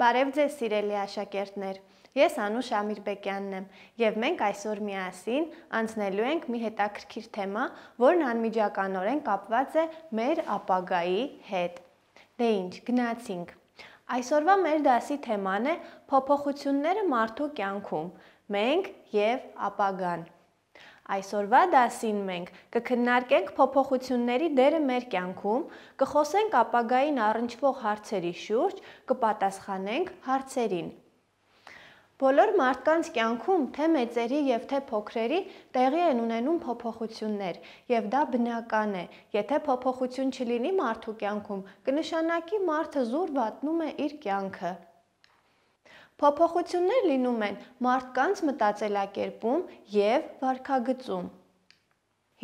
Բարև ձեզ սիրելի աշակերտներ։ Ես Անուշ Ամիրբեկյանն եմ եւ մենք այսօր միասին անցնելու ենք մի հետաքրքիր թեմա, որն անմիջականորեն կապված է մեր ապագայի հետ։ Դե ինչ, գնացինք։ Այսօրվա մեր դասի թեման է փոփոխությունները մարդու կյանքում, մենք եւ ապագան։ Այսօրվա դասին մենք կքննարկենք փոփոխությունների դերը մեր կյանքում, կխոսենք ապագային առնչվող հարցերի շուրջ, կպատասխանենք հարցերին։ Բոլոր մարդկանց կյանքում թե մեծերի եւ թե փոքրերի տեղի են ունենում փոփոխություններ, եւ դա բնական է։ Եթե փոփոխություն չլինի մարդու կյանքում, կնշանակի մարդը զուր վատնում է իր կյանքը։ Փոփոխություններ լինում են մարդկանց մտածելակերպում եւ վարքագծում։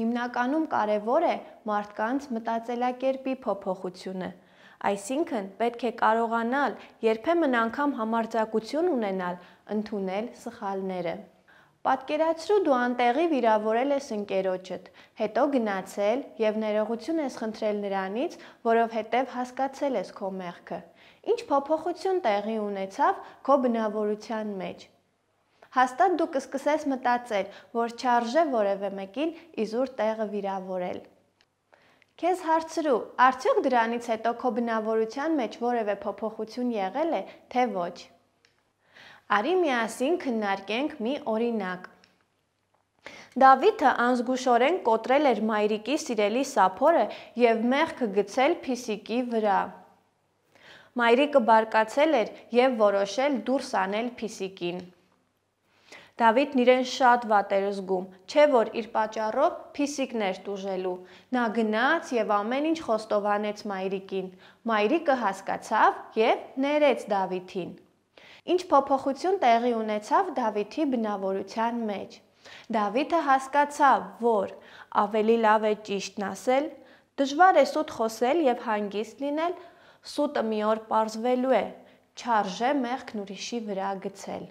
Հիմնականում կարևոր է մարդկանց մտածելակերպի փոփոխությունը։ Այսինքն, պետք է կարողանալ երբեմն անգամ համարձակություն ունենալ ընդունել սխալները։ Պատկերացրու դու անտեղի վիրավորել ես ընկերոջդ, հետո գնացել եւ ներողություն ես խնդրել նրանից, որովհետեւ հասկացել ես քո մեղքը։ Ինչ փոփոխություն տեղի ունեցավ քո բնավորության մեջ։ Հաստատ դու կսկսես մտածել, որ չարժե որևէ մեկին իզուր տեղը վիրավորել։ Քեզ հարցրու, արդյոք դրանից հետո քո բնավորության մեջ որևէ փոփոխություն եղել է, թե ոչ։ Արի միասին քննարկենք մի օրինակ։ Դավիթը անզգուշորեն կոտրել էր մայրիկի սիրելի սափորը եւ մեղքը գցել փիսիկի վրա։ Մայրիկը բարկացել էր եւ որոշել դուրս անել Փիսիկին։ Դավիթն իրեն շատ վատ էր զգում, չէ որ իր պատճառով Փիսիկն էր տուժելու։ Նա գնաց եւ ամեն ինչ խոստովանեց Մայրիկին։ Մայրիկը հասկացավ եւ ներեց Դավիթին։ Ինչ փոփոխություն տեղի ունեցավ Դավիթի բնավորության մեջ։ Դավիթը հասկացավ, որ ավելի լավ է ճիշտն ասել, դժվար է սուտ խոսել եւ հանգիստ լինել, սուտը մի օր པարզվելու է, չարժե մեղքն ուրիշի վրա գցել։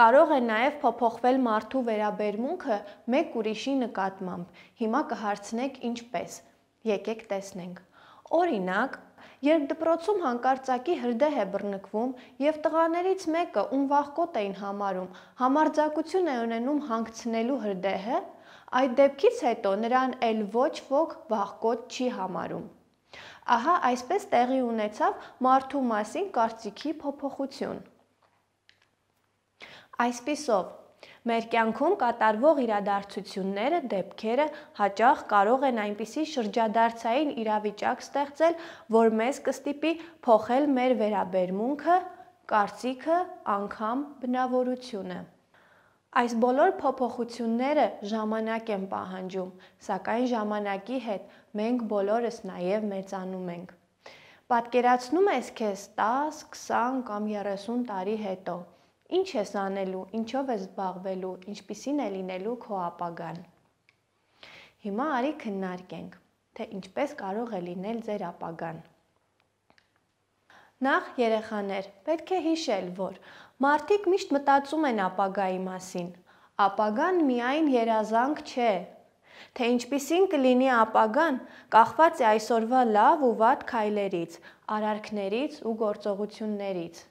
Կարող է նաև փոփոխվել մարդու վերաբերմունքը մեկ ուրիշի նկատմամբ։ Հիմա կհարցնեք ինչպես։ Եկեք տեսնենք։ Օրինակ, երբ դպրոցում հանկարծակի հրդեհ է բռնկվում եւ տղաներից մեկը, ում վախկոտ էին համարում, համարձակություն է ունենում հանգցնելու հրդեհը, այդ դեպքից հետո նրան ել ոչ ոք վախկոտ չի համարում։ Ահա այսպես տեղի ունեցավ մարդու մասին կարծիքի փոփոխություն։ Այսպիսով մեր կյանքում կատարվող իրադարձությունները, դեպքերը հաճախ կարող են այնպիսի շրջադարձային իրավիճակ ստեղծել, որ մեզ կստիպի փոխել մեր վերաբերմունքը, կարծիքը, անգամ բնավորությունը։ Այս բոլոր փոփոխությունները ժամանակ են պահանջում, սակայն ժամանակի հետ մենք բոլորս նաև մեծանում ենք։ Պատկերացնում ես քեզ 10, 20 կամ 30 տարի հետո։ Ինչ ես անելու, ինչով ես զբաղվելու, ինչպիսին է լինելու քո ապագան։ Հիմա արի քննարկենք, թե ինչպես կարող է լինել ձեր ապագան։ Նախ երեխաներ, պետք է հիշել, որ մարդիկ միշտ մտածում են ապագայի մասին։ Ապագան միայն երազանք չէ։ Թե ինչպիսին կլինի ապագան, կախված է այսօրվա լավ ու վատ քայլերից, արարքներից ու գործողություններից։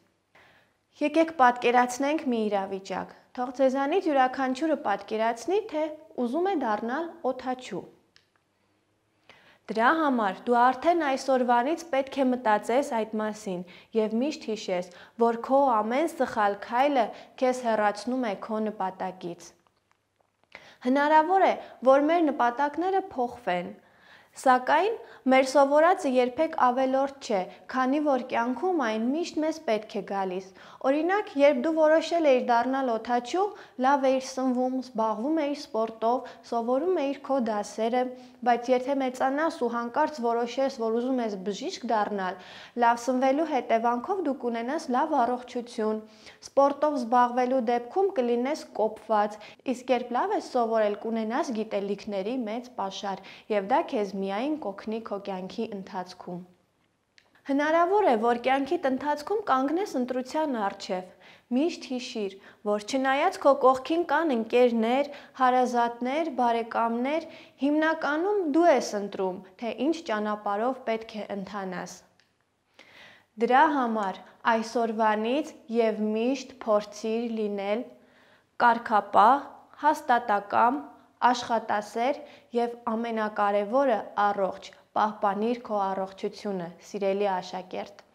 Եկեք պատկերացնենք մի իրավիճակ։ Թող ցեզանից յուրաքանչյուրը պատկերացնի, թե ուզում է դառնալ օթաչու։ Դրա համար դու արդեն այսօրվանից պետք է մտածես այդ մասին եւ միշտ հիշես, որ քո ամեն սխալ քայլը քեզ հեռացնում է քո նպատակից։ Հնարավոր է, որ մեր նպատակները փոխվեն, սակայն մեր սովորածը երբեք ավելորդ չէ, քանի որ կյանքում այն միշտ մեզ պետք է գալիս։ Օրինակ, երբ դու որոշել էիր դառնալ օթաչու, լավ էիր սնվում, զբաղվում էիր սպորտով, սովորում էիր քո դասերը, բայց եթե մեծանաս ու հանկարծ որոշես, որ ուզում ես բժիշկ դառնալ, լավ սնվելու հետևանքով դու կունենաս լավ առողջություն։ Սպորտով զբաղվելու դեպքում կլինես կոփված, իսկ երբ լավ ես սովորել, կունենաս գիտելիքների մեծ պաշար, եւ դա քեզ միայն կօգնի քո կյանքի ընթացքում։ Հնարավոր է, որ կյանքիդ ընթացքում կանգնես ընտրության առջև, Միշտ հիշիր, որ չնայած քո կողքին կան ընկերներ, հարազատներ, բարեկամներ, հիմնականում դու ես ընտրում, թե ինչ ճանապարհով պետք է ընթանաս։ Դրա համար այսօրվանից եւ միշտ փորձիր լինել կարկապահ, հաստատակամ, աշխատասեր եւ ամենակարևորը առողջ։ Պահպանիր քո առողջությունը, սիրելի աշակերտ։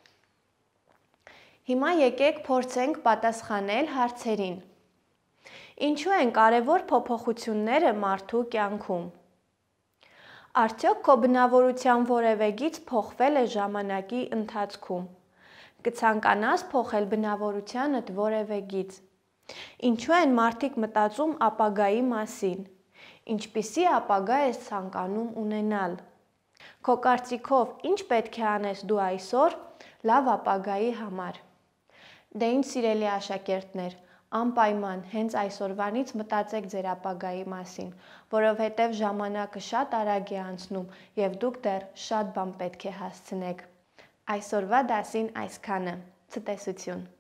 Հիմա եկեք փորձենք պատասխանել հարցերին։ Ինչու են կարևոր փոփոխությունները մարդու կյանքում։ Արդյոք քո բնավորության որևէ գից փոխվել է ժամանակի ընթացքում։ Կցանկանաս փոխել բնավորությանդ որևէ գից։ Ինչու են մարդիկ մտածում ապագայի մասին։ Ինչպիսի ապագա ես ցանկանում ունենալ։ Քո կարծիքով ինչ պետք է անես դու այսօր լավ ապագայի համար։ Դե ինչ սիրելի աշակերտներ, անպայման հենց այսօրվանից մտածեք ձեր ապագայի մասին, որովհետև ժամանակը շատ արագ է անցնում եւ դուք դեռ շատ բան պետք է հասցնեք։ Այսօրվա դասին այսքանը։ Ցտեսություն։